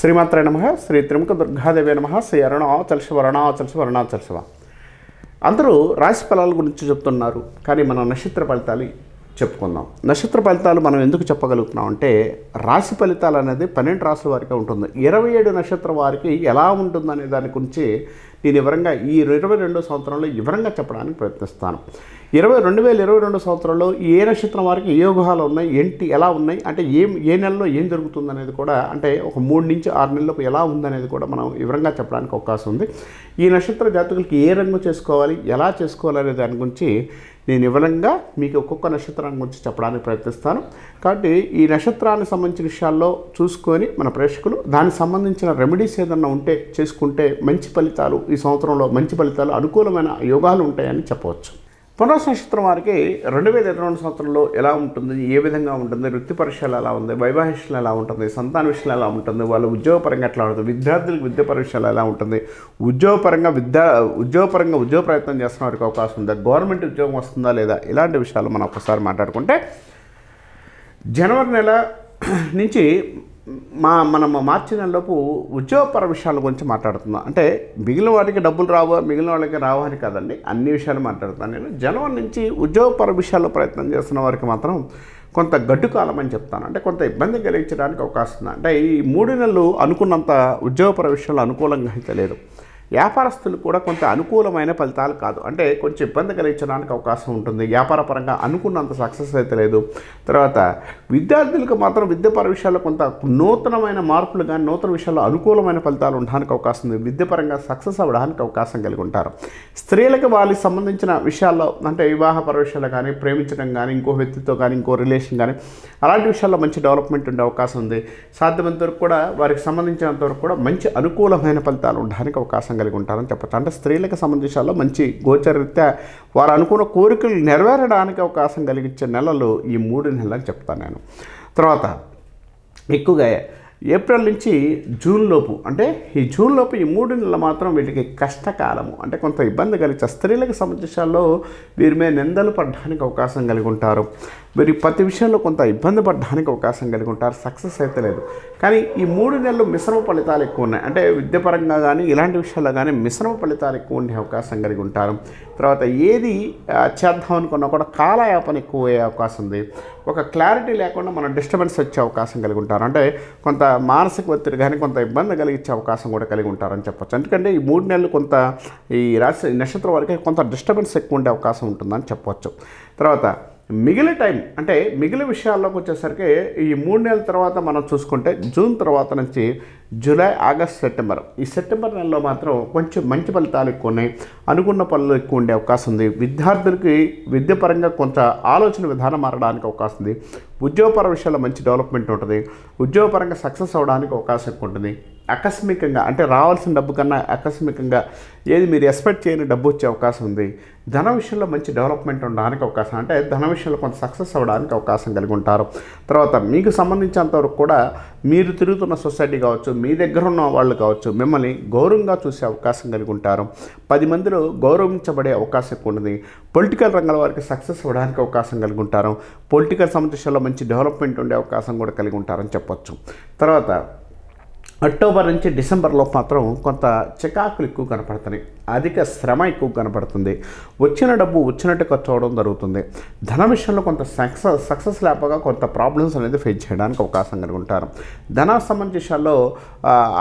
శ్రీమాత్రే నమ శ్రీ త్రిముఖ దుర్గాదేవి నమ శ్రీ అరుణాచల శివ అరుణాచల శివ అరుణాచల అందరూ రాశి ఫలాల గురించి చెప్తున్నారు కానీ మన నక్షత్ర ఫలితాలు చెప్పుకుందాం నక్షత్ర ఫలితాలు మనం ఎందుకు చెప్పగలుగుతున్నాం అంటే రాశి ఫలితాలు అనేది పన్నెండు రాశుల వారికి ఉంటుంది ఇరవై ఏడు నక్షత్ర వారికి ఎలా ఉంటుందనే దాని గురించి నేను వివరంగా ఈ ఇరవై రెండో సంవత్సరంలో వివరంగా చెప్పడానికి ప్రయత్నిస్తాను ఇరవై రెండు వేల ఇరవై రెండు సంవత్సరంలో ఏ నక్షత్రం వారికి ఏ యోగాలు ఉన్నాయి ఏంటి ఎలా ఉన్నాయి అంటే ఏం ఏ నెలలో ఏం జరుగుతుంది అనేది కూడా అంటే ఒక మూడు నుంచి ఆరు నెలలకు ఎలా ఉందనేది కూడా మనం వివరంగా చెప్పడానికి అవకాశం ఉంది ఈ నక్షత్ర జాతకులకి ఏ రంగం చేసుకోవాలి ఎలా చేసుకోవాలనే దాని గురించి నేను వివరంగా మీకు ఒక్కొక్క నక్షత్రాన్ని గురించి చెప్పడానికి ప్రయత్నిస్తాను కాబట్టి ఈ నక్షత్రానికి సంబంధించిన విషయాల్లో చూసుకొని మన ప్రేక్షకులు దానికి సంబంధించిన రెమెడీస్ ఏదన్నా ఉంటే చేసుకుంటే మంచి ఫలితాలు ఈ సంవత్సరంలో మంచి ఫలితాలు అనుకూలమైన యోగాలు ఉంటాయని చెప్పవచ్చు పునర్ నక్షత్రం వారికి రెండు వేల ఇరవై రెండు సంవత్సరంలో ఎలా ఉంటుంది ఏ విధంగా ఉంటుంది వృత్తి పరీక్షలు ఎలా ఉంది వైవాహిషలు ఎలా ఉంటుంది సంతాన విషయాలు ఎలా ఉంటుంది వాళ్ళు ఉద్యోగపరంగా ఎట్లా ఉంటుంది విద్యార్థులకు విద్య పరీక్షలు ఎలా ఉంటుంది ఉద్యోగపరంగా విద్యా ఉద్యోగపరంగా ఉద్యోగ ప్రయత్నం చేస్తున్న వారికి అవకాశం ఉందా గవర్నమెంట్ ఉద్యోగం వస్తుందా లేదా ఇలాంటి విషయాలు మనం ఒకసారి మాట్లాడుకుంటే జనవరి నెల నుంచి మా మనం మార్చినలోపు ఉద్యోగపర విషయాల గురించి మాట్లాడుతున్నాం అంటే మిగిలిన వాటికి డబ్బులు రావు మిగిలిన వాళ్ళకి రావని కాదండి అన్ని విషయాలు మాట్లాడుతాను నేను జనవరి నుంచి ఉద్యోగపర విషయాల్లో ప్రయత్నం చేస్తున్న వారికి మాత్రం కొంత గడ్డు కాలం అని చెప్తాను అంటే కొంత ఇబ్బంది కలిగించడానికి అవకాశం ఉంది అంటే ఈ మూడు నెలలు అనుకున్నంత ఉద్యోగపర విషయాలు అనుకూలంగా అయితే లేదు వ్యాపారస్తులు కూడా కొంత అనుకూలమైన ఫలితాలు కాదు అంటే కొంచెం ఇబ్బంది కలిగించడానికి అవకాశం ఉంటుంది వ్యాపార పరంగా అనుకున్నంత సక్సెస్ అయితే లేదు తర్వాత విద్యార్థులకు మాత్రం విద్యపర విషయాల్లో కొంత నూతనమైన మార్పులు కానీ నూతన విషయాల్లో అనుకూలమైన ఫలితాలు ఉండడానికి అవకాశం ఉంది విద్యపరంగా సక్సెస్ అవ్వడానికి అవకాశం కలిగి ఉంటారు స్త్రీలకు వాళ్ళకి సంబంధించిన విషయాల్లో అంటే వివాహ పరవిషయాలు కానీ ప్రేమించడం కానీ ఇంకో వ్యక్తితో కానీ ఇంకో రిలేషన్ కానీ అలాంటి విషయాల్లో మంచి డెవలప్మెంట్ ఉండే అవకాశం ఉంది సాధ్యమైనంత వరకు కూడా వారికి సంబంధించినంత వరకు కూడా మంచి అనుకూలమైన ఫలితాలు ఉండడానికి అవకాశం కలిగి ఉంటారని చెప్పచ్చు అంటే స్త్రీలకు సంబంధించాల్లో మంచి గోచరిత్యా వారు అనుకున్న కోరికలు నెరవేరడానికి అవకాశం కలిగించే నెలలు ఈ మూడు నెలలు అని చెప్తాను నేను తర్వాత ఎక్కువగా ఏప్రిల్ నుంచి జూన్ లోపు అంటే ఈ జూన్ లోపు ఈ మూడు నెలలు మాత్రం వీటికి కష్టకాలము అంటే కొంత ఇబ్బంది కలిగి స్త్రీలకు సంబంధించాల్లో వీరి మీద నిందలు పడడానికి అవకాశం కలిగి ఉంటారు వీరి ప్రతి విషయంలో కొంత ఇబ్బంది పడడానికి అవకాశం కలిగి ఉంటారు సక్సెస్ అయితే లేదు కానీ ఈ మూడు నెలలు మిశ్రమ ఫలితాలు ఎక్కువ ఉన్నాయి అంటే విద్యపరంగా కానీ ఇలాంటి విషయాల్లో కానీ మిశ్రమ ఫలితాలు ఎక్కువ ఉండే అవకాశం కలిగి ఉంటారు తర్వాత ఏది చేద్దాం అనుకున్నా కూడా కాలయాపన ఎక్కువ అయ్యే అవకాశం ఉంది ఒక క్లారిటీ లేకుండా మనం డిస్టర్బెన్స్ వచ్చే అవకాశం కలిగి ఉంటారు అంటే కొంత మానసిక ఒత్తిడి కానీ కొంత ఇబ్బంది కలిగించే అవకాశం కూడా కలిగి ఉంటారని చెప్పచ్చు ఎందుకంటే ఈ మూడు నెలలు కొంత ఈ రాశి నక్షత్రం వరకు కొంత డిస్టర్బెన్స్ ఎక్కువ ఉండే అవకాశం ఉంటుందని చెప్పవచ్చు తర్వాత మిగిలిన టైం అంటే మిగిలిన విషయాల్లోకి వచ్చేసరికి ఈ మూడు నెలల తర్వాత మనం చూసుకుంటే జూన్ తర్వాత నుంచి జూలై ఆగస్ట్ సెప్టెంబర్ ఈ సెప్టెంబర్ నెలలో మాత్రం కొంచెం మంచి ఫలితాలు ఎక్కువ ఉన్నాయి అనుకున్న పనులు ఎక్కువ ఉండే అవకాశం ఉంది విద్యార్థులకి విద్యపరంగా కొంత ఆలోచన విధానం మారడానికి అవకాశం ఉంది ఉద్యోగపర విషయాల్లో మంచి డెవలప్మెంట్ ఉంటుంది ఉద్యోగపరంగా సక్సెస్ అవడానికి అవకాశం ఎక్కువ ఉంటుంది ఆకస్మికంగా అంటే రావాల్సిన డబ్బు కన్నా ఆకస్మికంగా ఏది మీరు ఎక్స్పెక్ట్ చేయని డబ్బు వచ్చే అవకాశం ఉంది ధన విషయంలో మంచి డెవలప్మెంట్ ఉండడానికి అవకాశం అంటే ధన విషయంలో కొంత సక్సెస్ అవ్వడానికి అవకాశం కలిగి ఉంటారు తర్వాత మీకు సంబంధించినంతవరకు కూడా మీరు తిరుగుతున్న సొసైటీ కావచ్చు మీ దగ్గర ఉన్న వాళ్ళు కావచ్చు మిమ్మల్ని గౌరవంగా చూసే అవకాశం కలిగి ఉంటారు పది మందిలో గౌరవించబడే అవకాశం ఎక్కువ ఉంది పొలిటికల్ రంగాల వారికి సక్సెస్ అవ్వడానికి అవకాశం కలిగి ఉంటారు పొలిటికల్ సంబంధించిన మంచి డెవలప్మెంట్ ఉండే అవకాశం కూడా కలిగి ఉంటారని చెప్పొచ్చు తర్వాత అక్టోబర్ నుంచి డిసెంబర్లో మాత్రం కొంత చికాకులు ఎక్కువ కనపడుతున్నాయి అధిక శ్రమ ఎక్కువ కనపడుతుంది వచ్చిన డబ్బు వచ్చినట్టు ఖర్చు అవడం జరుగుతుంది ధన విషయంలో కొంత సక్సెస్ సక్సెస్ లేకపోగా కొంత ప్రాబ్లమ్స్ అనేది ఫేస్ చేయడానికి అవకాశం ఉంటారు ధన సంబంధించిన విషయాల్లో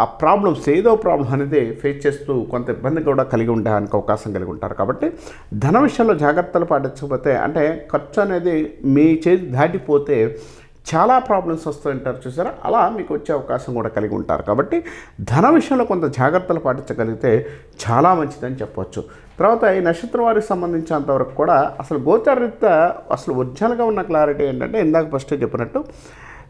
ఆ ప్రాబ్లమ్స్ ఏదో ప్రాబ్లం అనేది ఫేస్ చేస్తూ కొంత ఇబ్బంది కూడా కలిగి ఉండడానికి అవకాశం కలిగి ఉంటారు కాబట్టి ధన విషయంలో జాగ్రత్తలు పాటించకపోతే అంటే ఖర్చు అనేది మీ చేతి దాటిపోతే చాలా ప్రాబ్లమ్స్ వస్తూ ఉంటారు చూసారా అలా మీకు వచ్చే అవకాశం కూడా కలిగి ఉంటారు కాబట్టి ధన విషయంలో కొంత జాగ్రత్తలు పాటించగలిగితే చాలా మంచిదని చెప్పవచ్చు తర్వాత ఈ నక్షత్ర వారికి సంబంధించినంతవరకు కూడా అసలు గోచారరీత్యా అసలు ఒరిజినల్గా ఉన్న క్లారిటీ ఏంటంటే ఇందాక ఫస్ట్ చెప్పినట్టు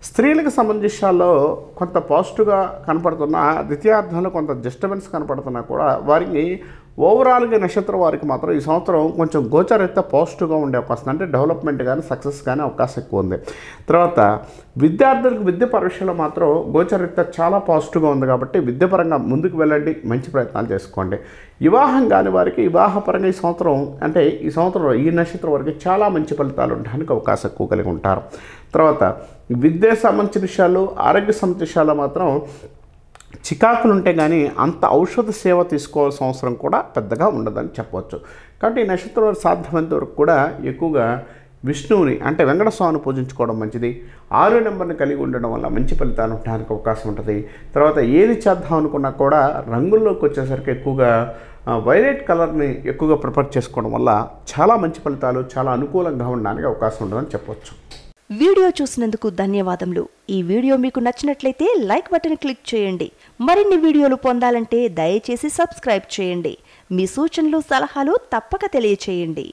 స్త్రీలకు సంబంధించాల్లో కొంత పాజిటివ్గా కనపడుతున్న ద్వితీయార్థంలో కొంత డిస్టర్బెన్స్ కనపడుతున్నా కూడా వారికి ఓవరాల్గా నక్షత్రం వారికి మాత్రం ఈ సంవత్సరం కొంచెం గోచరిత పాజిటివ్గా ఉండే అవకాశం అంటే డెవలప్మెంట్ కానీ సక్సెస్ కానీ అవకాశం ఎక్కువ ఉంది తర్వాత విద్యార్థులకు విద్య పరీక్షలో మాత్రం గోచరిత చాలా పాజిటివ్గా ఉంది కాబట్టి విద్యపరంగా ముందుకు వెళ్ళండి మంచి ప్రయత్నాలు చేసుకోండి వివాహం కాని వారికి వివాహపరంగా ఈ సంవత్సరం అంటే ఈ సంవత్సరం ఈ నక్షత్రం వారికి చాలా మంచి ఫలితాలు ఉండడానికి అవకాశం ఎక్కువ కలిగి ఉంటారు తర్వాత విద్య సంబంధించిన విషయాలు ఆరోగ్య సంబంధించిన విషయాలు మాత్రం చికాకులు ఉంటే కానీ అంత ఔషధ సేవ తీసుకోవాల్సిన అవసరం కూడా పెద్దగా ఉండదని చెప్పవచ్చు కాబట్టి ఈ నక్షత్రం సాధ్యమైనంత వరకు కూడా ఎక్కువగా విష్ణువుని అంటే వెంకటస్వామిని పూజించుకోవడం మంచిది ఆరో నెంబర్ని కలిగి ఉండడం వల్ల మంచి ఫలితాలు ఉండడానికి అవకాశం ఉంటుంది తర్వాత ఏది చేద్దాం అనుకున్నా కూడా రంగుల్లోకి వచ్చేసరికి ఎక్కువగా వైలెట్ కలర్ని ఎక్కువగా ప్రిఫర్ చేసుకోవడం వల్ల చాలా మంచి ఫలితాలు చాలా అనుకూలంగా ఉండడానికి అవకాశం ఉంటుందని చెప్పవచ్చు వీడియో చూసినందుకు ధన్యవాదములు ఈ వీడియో మీకు నచ్చినట్లయితే లైక్ బటన్ క్లిక్ చేయండి మరిన్ని వీడియోలు పొందాలంటే దయచేసి సబ్స్క్రైబ్ చేయండి మీ సూచనలు సలహాలు తప్పక తెలియచేయండి